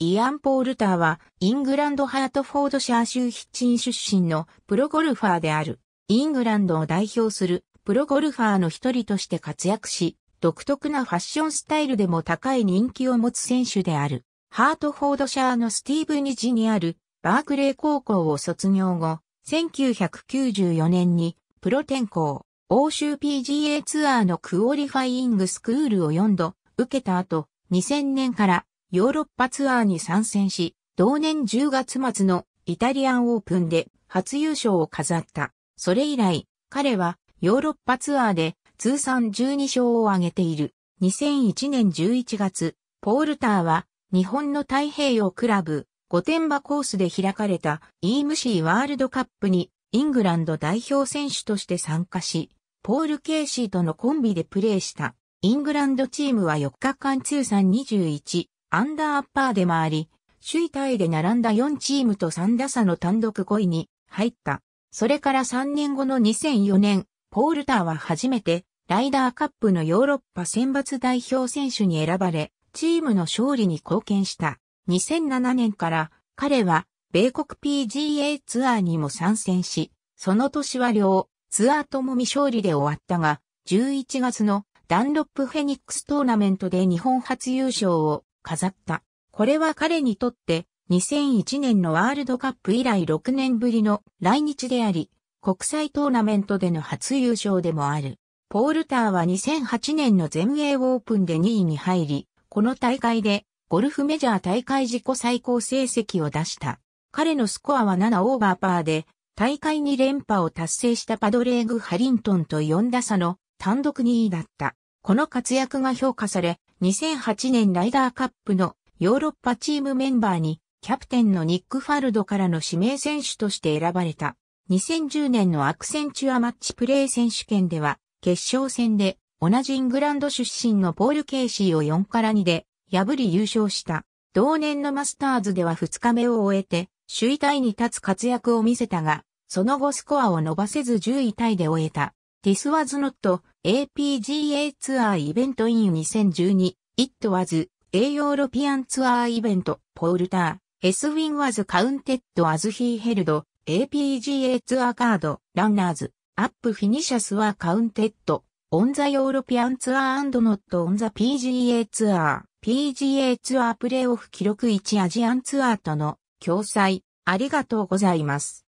イアン・ポールターは、イングランド・ハートフォードシャー州ヒッチン出身のプロゴルファーである。イングランドを代表するプロゴルファーの一人として活躍し、独特なファッションスタイルでも高い人気を持つ選手である。ハートフォードシャーのスティーブニジにあるバークレー高校を卒業後、1994年にプロ転向、欧州 PGA ツアーのクオリファイングスクールを4度受けた後、2000年からヨーロッパツアーに参戦し、同年10月末のイタリアンオープンで初優勝を飾った。それ以来、彼はヨーロッパツアーで通算12勝を挙げている。2001年11月、ポールターは日本の太平洋クラブ御殿場コースで開かれた EMC ワールドカップにイングランド代表選手として参加し、ポール・ケーシーとのコンビでプレーした。イングランドチームは4日間通算21アンダーアッパーで回り、首位タイで並んだ4チームと3打差の単独5位に入った。それから3年後の2004年、ポールターは初めてライダーカップのヨーロッパ選抜代表選手に選ばれ、チームの勝利に貢献した。2007年から彼は米国 PGA ツアーにも参戦し、その年は両ツアーともみ勝利で終わったが、11月のダンロップフェニックストーナメントで日本初優勝を飾った。これは彼にとって2001年のワールドカップ以来6年ぶりの来日であり、国際トーナメントでの初優勝でもある。ポールターは2008年の全英オープンで2位に入り、この大会でゴルフメジャー大会自己最高成績を出した。彼のスコアは7オーバーパーで、大会に連覇を達成したパドレーグ・ハリントンと4打差の単独2位だった。この活躍が評価され、2008年ライダーカップのヨーロッパチームメンバーにキャプテンのニック・ファルドからの指名選手として選ばれた。2010年のアクセンチュアマッチプレー選手権では、決勝戦で同じイングランド出身のポール・ケイシーを4から2で破り優勝した。同年のマスターズでは2日目を終えて、首位タイに立つ活躍を見せたが、その後スコアを伸ばせず10位タイで終えた。This was not APGA ツアーイベントイン 2012It was A European ツアーイベントポールター S Win was counted as he held APGA ツアーカードランナーズアップフィニシャスはカウンテッド on the European Tour and not on the PGA Tour PGA ツアープレイオフ記録1アジアンツアーとの共催ありがとうございます。